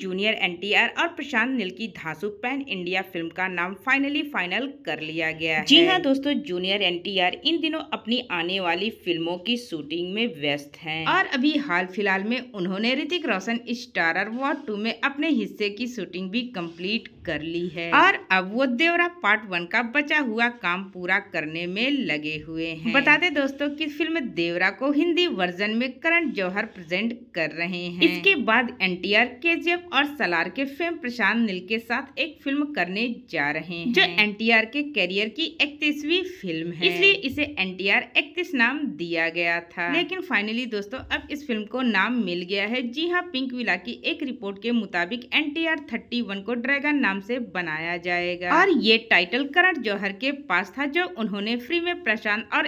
junior NTR और प्रशांत नील की धासु pan India film का नाम फाइनली फाइनल कर लिया गया है जी हाँ दोस्तों जूनियर एनटीआर इन दिनों अपनी आने वाली फिल्मों की शूटिंग में व्यस्त हैं और अभी हाल फिलहाल में उन्होंने Hrithik Roshan starrer War two में अपने हिस्से की शूटिंग भी कम्प्लीट कर ली है और अब वो देवरा पार्ट वन का बचा हुआ काम पूरा करने में लगे हुए हैं बताते दोस्तों की फिल्म देवरा को हिंदी वर्जन में करण जौहर प्रेजेंट कर रहे हैं इसके बाद एनटीआर टी फेम और सलार के फेम प्रशांत नील के साथ एक फिल्म करने जा रहे हैं जो एन के करियर की इकतीसवीं फिल्म है इसलिए इसे टी इकतीस नाम दिया गया था लेकिन फाइनली दोस्तों अब इस फिल्म को नाम मिल गया है जी हाँ पिंक विला की एक रिपोर्ट के मुताबिक एन थर्टी वन को ड्रैगन नाम से बनाया जाएगा और ये टाइटल करण जौहर के पास था जो उन्होंने फ्री में प्रशांत और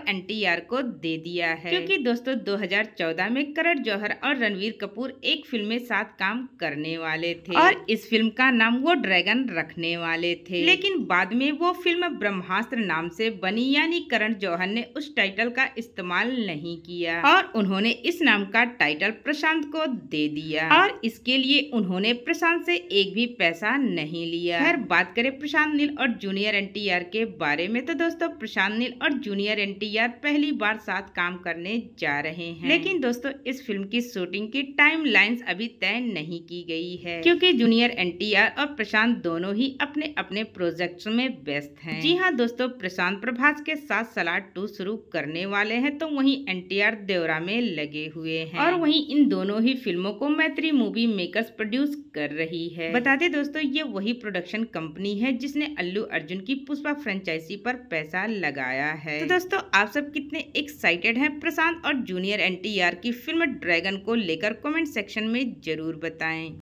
आर को दे दिया है क्योंकि दोस्तों 2014 में करण जौहर और रणवीर कपूर एक फिल्म में साथ काम करने वाले थे और इस फिल्म का नाम वो ड्रैगन रखने वाले थे लेकिन बाद में वो फिल्म ब्रह्मास्त्र नाम से बनी यानी करण जौहर ने उस टाइटल का इस्तेमाल नहीं किया और उन्होंने इस नाम का टाइटल प्रशांत को दे दिया और इसके लिए उन्होंने प्रशांत से एक भी पैसा नहीं लिया खैर बात करें प्रशांत नील और जूनियर एन के बारे में तो दोस्तों प्रशांत नील और जूनियर एन पहली बार साथ काम करने जा रहे हैं लेकिन दोस्तों इस फिल्म की शूटिंग की टाइम अभी तय नहीं की गई रही है क्योंकि जूनियर एनटीआर और प्रशांत दोनों ही अपने अपने प्रोजेक्ट्स में व्यस्त हैं जी हाँ दोस्तों प्रशांत प्रभास के साथ सलाड टू शुरू करने वाले हैं तो वहीं एनटीआर देवरा में लगे हुए है और वही इन दोनों ही फिल्मों को मैत्री मूवी मेकर्स प्रोड्यूस कर रही है बताते दोस्तों ये वही प्रोडक्शन कंपनी है जिसने अल्लू अर्जुन की पुष्पा फ्रेंचाइजी पर पैसा लगाया है तो दोस्तों आप सब कितने एक्साइटेड हैं प्रशांत और जूनियर एनटीआर की फिल्म ड्रैगन को लेकर कमेंट सेक्शन में जरूर बताएं